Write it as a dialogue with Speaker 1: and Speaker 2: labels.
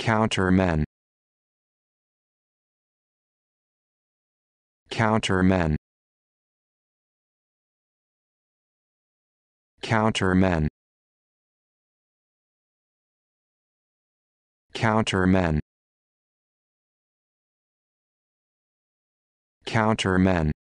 Speaker 1: countermen countermen countermen countermen countermen